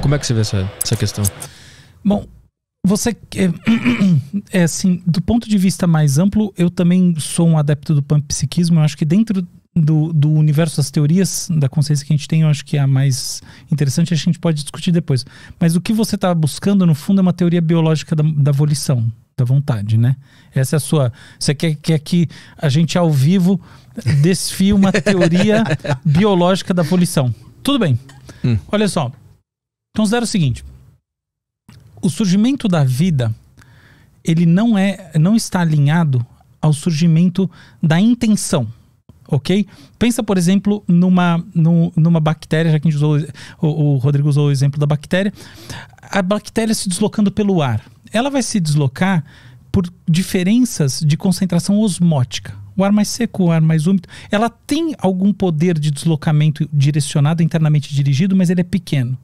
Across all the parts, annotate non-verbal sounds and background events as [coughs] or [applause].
como é que você vê essa, essa questão? Bom, você é, [clears throat] é, assim, do ponto de vista mais amplo, eu também sou um adepto do panpsiquismo. Eu acho que dentro do, do universo das teorias da consciência que a gente tem, eu acho que é a mais interessante, a gente pode discutir depois. Mas o que você está buscando, no fundo, é uma teoria biológica da, da volição, da vontade, né? Essa é a sua. Você quer, quer que a gente, ao vivo, desfie uma teoria [laughs] biológica da volição. Tudo bem. Hum. Olha só, Considera então, o seguinte: o surgimento da vida ele não é, não está alinhado ao surgimento da intenção, ok? Pensa, por exemplo, numa, no, numa bactéria, já que a gente usou, o, o Rodrigo usou o exemplo da bactéria, a bactéria se deslocando pelo ar. Ela vai se deslocar por diferenças de concentração osmótica. O ar mais seco, o ar mais úmido, ela tem algum poder de deslocamento direcionado, internamente dirigido, mas ele é pequeno.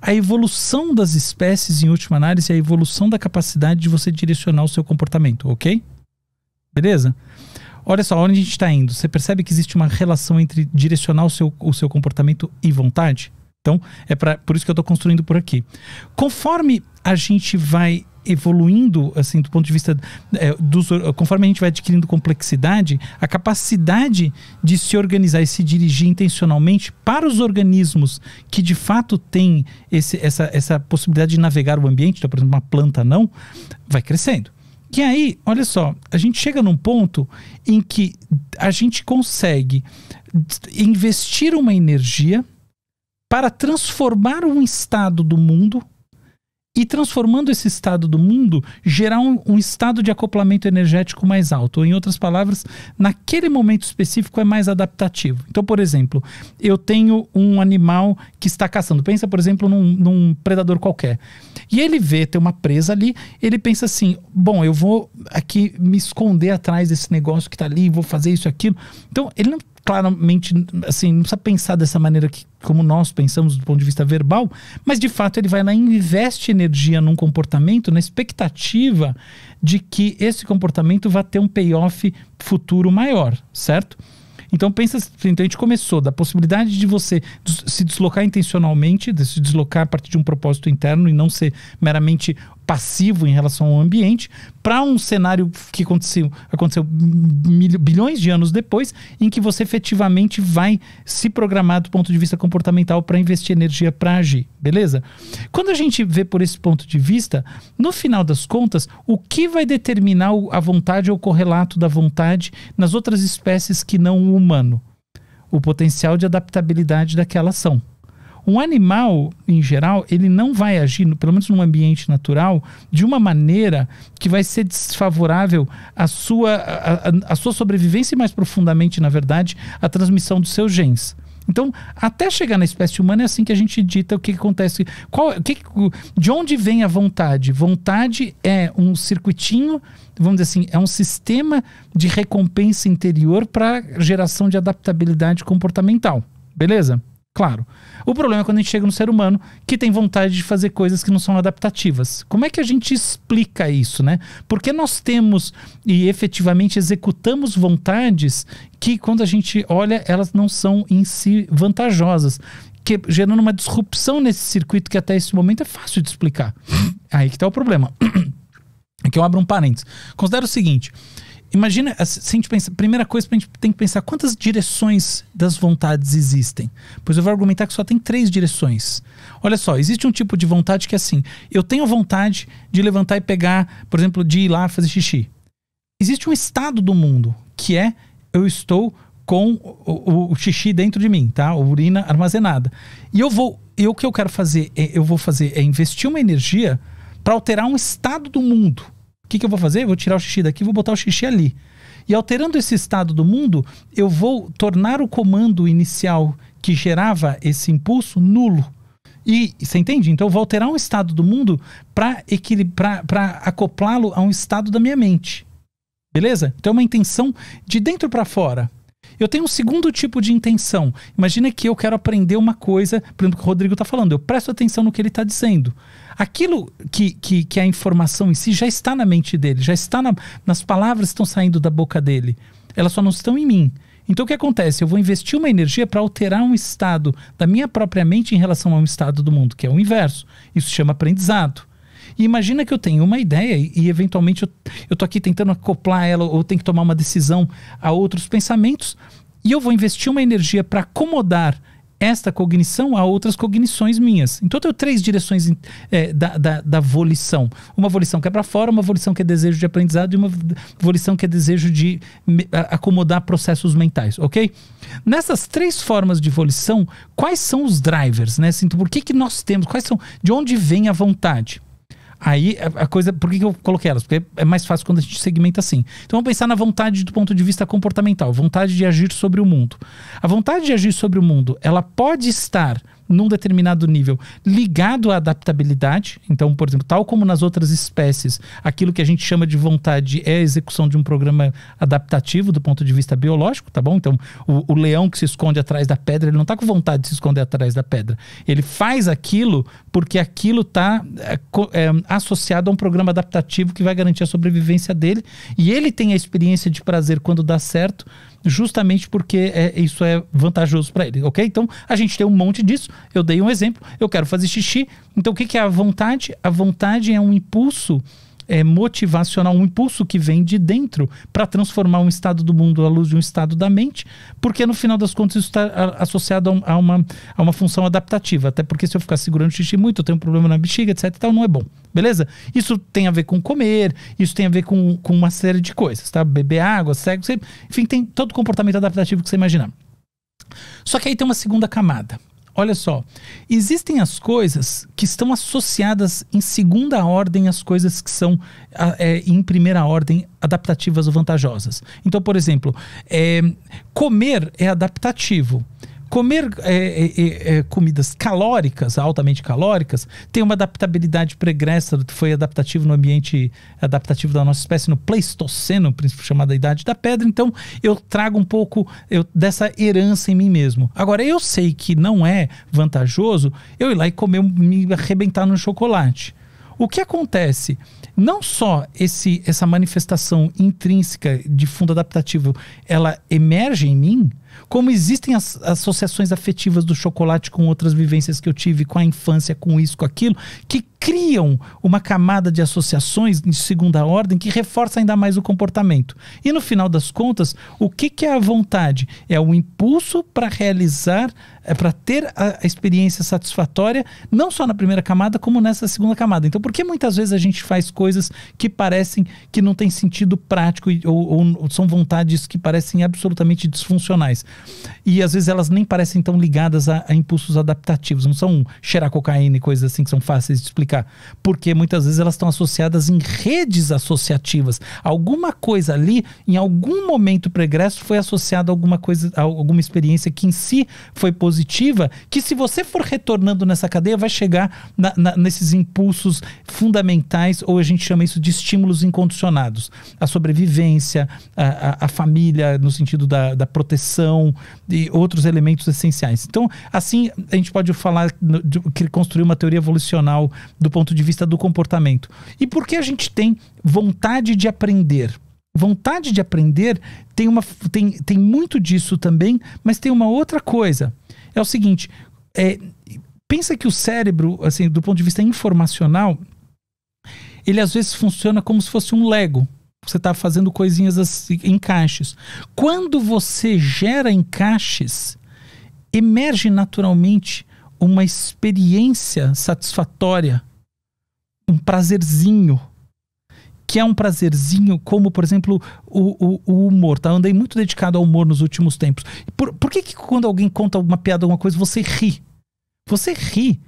A evolução das espécies, em última análise, é a evolução da capacidade de você direcionar o seu comportamento, ok? Beleza? Olha só, onde a gente está indo? Você percebe que existe uma relação entre direcionar o seu, o seu comportamento e vontade? Então, é pra, por isso que eu estou construindo por aqui. Conforme a gente vai evoluindo, assim, do ponto de vista é, dos, conforme a gente vai adquirindo complexidade, a capacidade de se organizar e se dirigir intencionalmente para os organismos que de fato têm esse, essa, essa possibilidade de navegar o ambiente, então, por exemplo, uma planta não, vai crescendo. E aí, olha só, a gente chega num ponto em que a gente consegue investir uma energia para transformar um estado do mundo e transformando esse estado do mundo, gerar um, um, estado de acoplamento energético mais alto. Ou, em outras palavras, naquele momento específico é mais adaptativo. Então, por exemplo, eu tenho um animal que está caçando. Pensa, por exemplo, num, num predador qualquer. E ele vê ter uma presa ali, ele pensa assim: bom, eu vou aqui me esconder atrás desse negócio que está ali, vou fazer isso e aquilo. Então, ele não claramente, assim, não precisa pensar dessa maneira que, como nós pensamos do ponto de vista verbal, mas de fato ele vai lá e investe energia num comportamento, na expectativa de que esse comportamento vá ter um payoff futuro maior, certo? Então pensa, assim, então a gente começou da possibilidade de você se deslocar intencionalmente, de se deslocar a partir de um propósito interno e não ser meramente passivo em relação ao ambiente, para um cenário que aconteceu, aconteceu bilhões de anos depois, em que você efetivamente vai se programar do ponto de vista comportamental para investir energia para agir, beleza? Quando a gente vê por esse ponto de vista, no final das contas, o que vai determinar a vontade ou o correlato da vontade nas outras espécies que não o humano? O potencial de adaptabilidade daquela ação. Um animal, em geral, ele não vai agir, pelo menos num ambiente natural, de uma maneira que vai ser desfavorável à sua, à, à sua sobrevivência e, mais profundamente, na verdade, à transmissão dos seus genes. Então, até chegar na espécie humana é assim que a gente dita o que, que acontece. Qual, o que, de onde vem a vontade? Vontade é um circuitinho, vamos dizer assim, é um sistema de recompensa interior para geração de adaptabilidade comportamental. Beleza? claro. O problema é quando a gente chega no ser humano que tem vontade de fazer coisas que não são adaptativas. Como é que a gente explica isso, né? Porque nós temos e efetivamente executamos vontades que, quando a gente olha, elas não são em si vantajosas. Que, gerando uma disrupção nesse circuito que até esse momento é fácil de explicar. Aí que está o problema. Aqui [coughs] eu abro um parênteses. Considero o seguinte: Imagina, assim, se a gente pensa, primeira coisa que a gente tem que pensar, quantas direções das vontades existem? Pois eu vou argumentar que só tem três direções. Olha só, existe um tipo de vontade que é assim, eu tenho vontade de levantar e pegar, por exemplo, de ir lá fazer xixi. Existe um estado do mundo que é eu estou com o, o, o xixi dentro de mim, tá? A urina armazenada. E eu vou, e o que eu quero fazer, é, eu vou fazer é investir uma energia para alterar um estado do mundo que, que eu vou fazer? Eu vou tirar o xixi daqui, vou botar o xixi ali. E alterando esse estado do mundo, eu vou tornar o comando inicial que gerava esse impulso nulo. E você entende? Então eu vou alterar um estado do mundo para acoplá-lo a um estado da minha mente. Beleza? Então é uma intenção de dentro para fora. Eu tenho um segundo tipo de intenção. Imagina que eu quero aprender uma coisa, por exemplo, que o Rodrigo está falando, eu presto atenção no que ele está dizendo. Aquilo que, que, que a informação em si já está na mente dele, já está na, nas palavras que estão saindo da boca dele. Elas só não estão em mim. Então o que acontece? Eu vou investir uma energia para alterar um estado da minha própria mente em relação a um estado do mundo, que é o inverso. Isso chama aprendizado. E imagina que eu tenho uma ideia e, e eventualmente eu, eu tô aqui tentando acoplar ela ou tenho que tomar uma decisão a outros pensamentos e eu vou investir uma energia para acomodar esta cognição a outras cognições minhas. Então eu tenho três direções é, da, da, da, volição. Uma volição que é para fora, uma volição que é desejo de aprendizado e uma volição que é desejo de me, a, acomodar processos mentais, ok? Nessas três formas de volição, quais são os drivers, né? Assim, então, por que, que nós temos? Quais são? De onde vem a vontade? Aí a, coisa. Por que, que eu coloquei elas? Porque é mais fácil quando a gente segmenta assim. Então vamos pensar na vontade do ponto de vista comportamental, vontade de agir sobre o mundo. A vontade de agir sobre o mundo, ela pode estar num determinado nível ligado à adaptabilidade. Então, por exemplo, tal como nas outras espécies, aquilo que a gente chama de vontade é a execução de um programa adaptativo do ponto de vista biológico, tá bom? Então, o, o leão que se esconde atrás da pedra, ele não está com vontade de se esconder atrás da pedra. Ele faz aquilo porque aquilo está é, é, associado a um programa adaptativo que vai garantir a sobrevivência dele. E ele tem a experiência de prazer quando dá certo justamente porque é, isso é vantajoso para ele, ok? Então a gente tem um monte disso. Eu dei um exemplo, eu quero fazer xixi. Então o que, que é a vontade? A vontade é um impulso é, motivacional, um impulso que vem de dentro para transformar um estado do mundo à luz de um estado da mente, porque no final das contas isso está associado a, a, uma, a uma função adaptativa. Até porque se eu ficar segurando xixi muito, eu tenho um problema na bexiga, etc. Tal, não é bom. Beleza? Isso tem a ver com comer, isso tem a ver com, com uma série de coisas, tá? Beber água, sexo, enfim, tem todo comportamento adaptativo que você imaginar. Só que aí tem uma segunda camada Olha só, existem as coisas que estão associadas em segunda ordem às coisas que são é, em primeira ordem adaptativas ou vantajosas. Então, por exemplo, é, comer é adaptativo. Comer é é, é, é, comidas calóricas, altamente calóricas, tem uma adaptabilidade pregressa que foi adaptativo no ambiente adaptativo da nossa espécie, no Pleistoceno, chamada Idade da Pedra. Então, eu trago um pouco eu, dessa herança em mim mesmo. Agora, eu sei que não é vantajoso eu ir lá e comer, me arrebentar no chocolate. O que acontece? Não só esse, essa manifestação intrínseca de fundo adaptativo, ela emerge em mim, como existem as associações afetivas do chocolate com outras vivências que eu tive com a infância, com isso, com aquilo, que criam uma camada de associações de segunda ordem que reforça ainda mais o comportamento. E no final das contas, o que, que é a vontade? É o impulso para realizar, é para ter a, experiência satisfatória, não só na primeira camada, como nessa segunda camada. Então, por que muitas vezes a gente faz coisas que parecem que não têm sentido prático ou, ou são vontades que parecem absolutamente disfuncionais? mais. E às vezes elas nem parecem tão ligadas a, a impulsos adaptativos, não são cheirar cocaína e coisas assim que são fáceis de explicar, porque muitas vezes elas estão associadas em redes associativas. Alguma coisa ali, em algum momento pregresso, foi associada a alguma coisa, a alguma experiência que em si foi positiva, que se você for retornando nessa cadeia, vai chegar na, na, nesses impulsos fundamentais, ou a gente chama isso de estímulos incondicionados. A sobrevivência, a, a, a família, no sentido da, da proteção educação e outros elementos essenciais. Então, assim, a gente pode falar de, que construir uma teoria evolucional do ponto de vista do comportamento. E por que a gente tem vontade de aprender? Vontade de aprender tem, uma, tem, tem muito disso também, mas tem uma outra coisa. É o seguinte: é, pensa que o cérebro, assim, do ponto de vista informacional, ele às vezes funciona como se fosse um Lego você está fazendo coisinhas assim, encaixes. Quando você gera encaixes, emerge naturalmente uma experiência satisfatória, um prazerzinho. Que é um prazerzinho, como, por exemplo, o, o, o humor. Tá? Eu andei muito dedicado ao humor nos últimos tempos. Por, por que, que quando alguém conta uma piada, alguma coisa, você ri? Você ri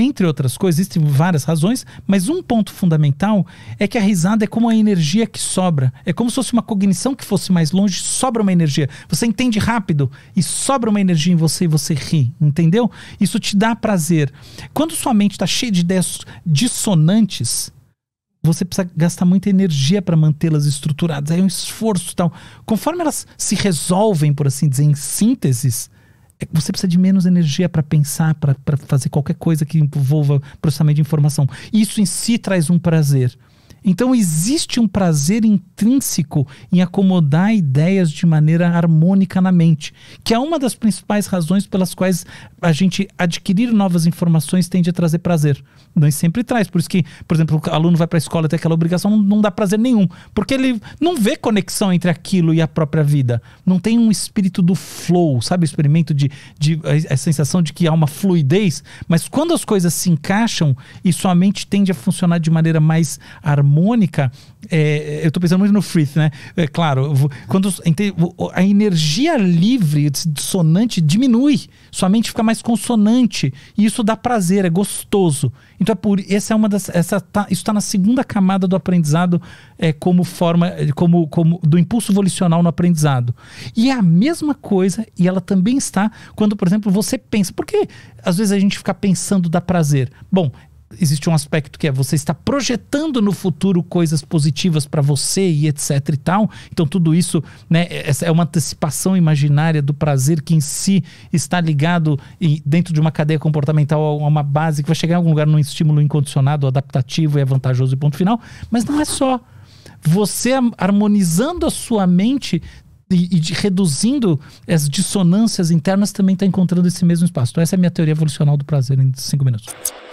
entre outras coisas, existem várias razões, mas um ponto fundamental é que a risada é como a energia que sobra. É como se fosse uma cognição que fosse mais longe, sobra uma energia. Você entende rápido e sobra uma energia em você e você ri, entendeu? Isso te dá prazer. Quando sua mente está cheia de ideias dissonantes, você precisa gastar muita energia para mantê-las estruturadas. Aí é um esforço tal. Conforme elas se resolvem, por assim dizer, em sínteses, você precisa de menos energia para pensar, para fazer qualquer coisa que envolva processamento de informação. Isso em si traz um prazer. Então existe um prazer intrínseco em acomodar ideias de maneira harmônica na mente, que é uma das principais razões pelas quais a gente adquirir novas informações tende a trazer prazer. Não sempre traz, por isso que, por exemplo, o aluno vai para a escola tem aquela obrigação, não, não dá prazer nenhum, porque ele não vê conexão entre aquilo e a própria vida. Não tem um espírito do flow, sabe, o experimento de, de a, a sensação de que há uma fluidez, mas quando as coisas se encaixam, e sua mente tende a funcionar de maneira mais harmônica harmônica, é, eu estou pensando muito no Frith, né? É claro, quando a energia livre, dissonante, diminui, sua mente fica mais consonante, e isso dá prazer, é gostoso. Então é por essa é uma das essa tá, isso está na segunda camada do aprendizado é, como forma como, como do impulso volicional no aprendizado. E é a mesma coisa e ela também está quando, por exemplo, você pensa, Por que às vezes a gente fica pensando dá prazer. Bom, existe um aspecto que é você está projetando no futuro coisas positivas para você e etc e tal. Então tudo isso, né, é, é uma antecipação imaginária do prazer que em si está ligado e dentro de uma cadeia comportamental a uma base que vai chegar em algum lugar num estímulo incondicionado, adaptativo e é vantajoso e ponto final. Mas não é só você harmonizando a sua mente e, e de, reduzindo as dissonâncias internas também está encontrando esse mesmo espaço. Então, essa é a minha teoria evolucional do prazer em cinco minutos.